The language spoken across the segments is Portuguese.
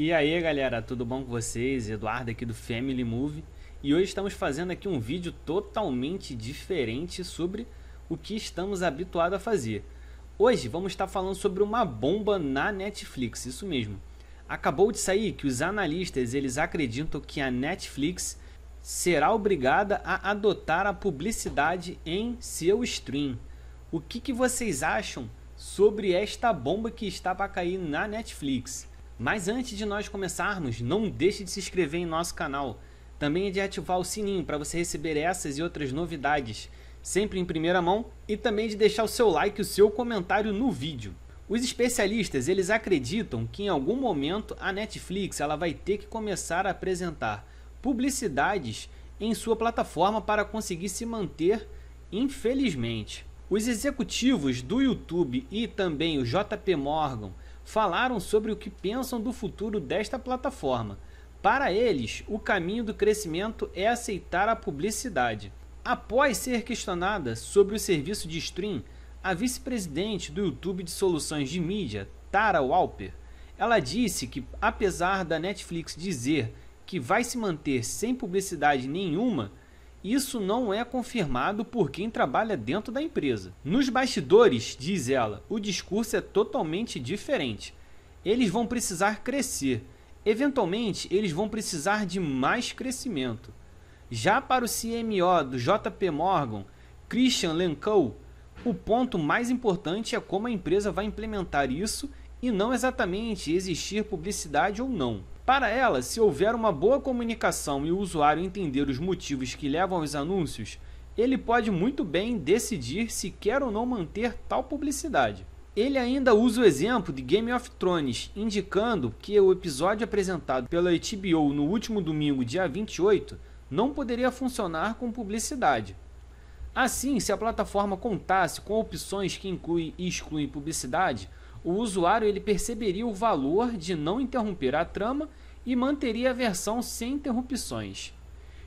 E aí galera, tudo bom com vocês? Eduardo aqui do Family Move e hoje estamos fazendo aqui um vídeo totalmente diferente sobre o que estamos habituados a fazer. Hoje vamos estar falando sobre uma bomba na Netflix, isso mesmo. Acabou de sair que os analistas eles acreditam que a Netflix será obrigada a adotar a publicidade em seu stream. O que, que vocês acham sobre esta bomba que está para cair na Netflix? Mas antes de nós começarmos, não deixe de se inscrever em nosso canal. Também é de ativar o sininho para você receber essas e outras novidades, sempre em primeira mão, e também de deixar o seu like e o seu comentário no vídeo. Os especialistas, eles acreditam que em algum momento a Netflix ela vai ter que começar a apresentar publicidades em sua plataforma para conseguir se manter, infelizmente. Os executivos do YouTube e também o JP Morgan falaram sobre o que pensam do futuro desta plataforma. Para eles, o caminho do crescimento é aceitar a publicidade. Após ser questionada sobre o serviço de stream, a vice-presidente do YouTube de soluções de mídia, Tara Walper, ela disse que, apesar da Netflix dizer que vai se manter sem publicidade nenhuma, isso não é confirmado por quem trabalha dentro da empresa. Nos bastidores, diz ela, o discurso é totalmente diferente. Eles vão precisar crescer. Eventualmente, eles vão precisar de mais crescimento. Já para o CMO do JP Morgan, Christian Lenkow, o ponto mais importante é como a empresa vai implementar isso e não exatamente existir publicidade ou não. Para ela, se houver uma boa comunicação e o usuário entender os motivos que levam aos anúncios, ele pode muito bem decidir se quer ou não manter tal publicidade. Ele ainda usa o exemplo de Game of Thrones, indicando que o episódio apresentado pela HBO no último domingo, dia 28, não poderia funcionar com publicidade. Assim, se a plataforma contasse com opções que incluem e excluem publicidade, o usuário ele perceberia o valor de não interromper a trama e manteria a versão sem interrupções.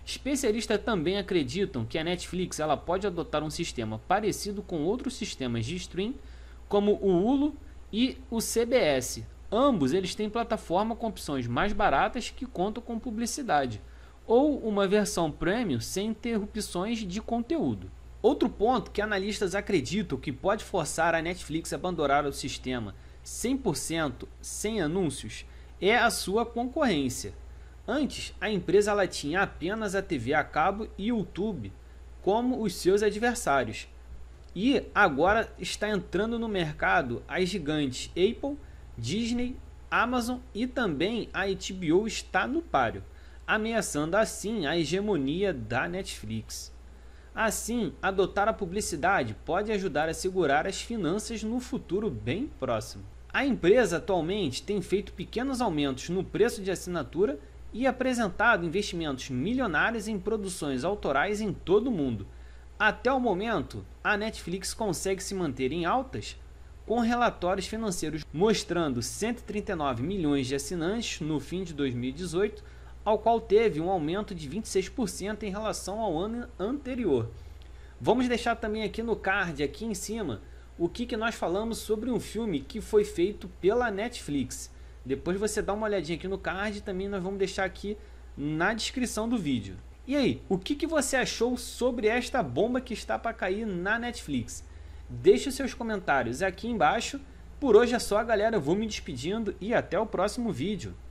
Especialistas também acreditam que a Netflix ela pode adotar um sistema parecido com outros sistemas de stream, como o Hulu e o CBS. Ambos eles têm plataforma com opções mais baratas que contam com publicidade, ou uma versão premium sem interrupções de conteúdo. Outro ponto que analistas acreditam que pode forçar a Netflix a abandonar o sistema 100% sem anúncios é a sua concorrência. Antes, a empresa ela tinha apenas a TV a cabo e YouTube como os seus adversários. E agora está entrando no mercado as gigantes Apple, Disney, Amazon e também a HBO está no páreo, ameaçando assim a hegemonia da Netflix. Assim, adotar a publicidade pode ajudar a segurar as finanças no futuro bem próximo. A empresa atualmente tem feito pequenos aumentos no preço de assinatura e apresentado investimentos milionários em produções autorais em todo o mundo. Até o momento, a Netflix consegue se manter em altas com relatórios financeiros mostrando 139 milhões de assinantes no fim de 2018 ao qual teve um aumento de 26% em relação ao ano anterior. Vamos deixar também aqui no card, aqui em cima, o que, que nós falamos sobre um filme que foi feito pela Netflix. Depois você dá uma olhadinha aqui no card, também nós vamos deixar aqui na descrição do vídeo. E aí, o que, que você achou sobre esta bomba que está para cair na Netflix? Deixe os seus comentários aqui embaixo. Por hoje é só, galera. Eu vou me despedindo e até o próximo vídeo.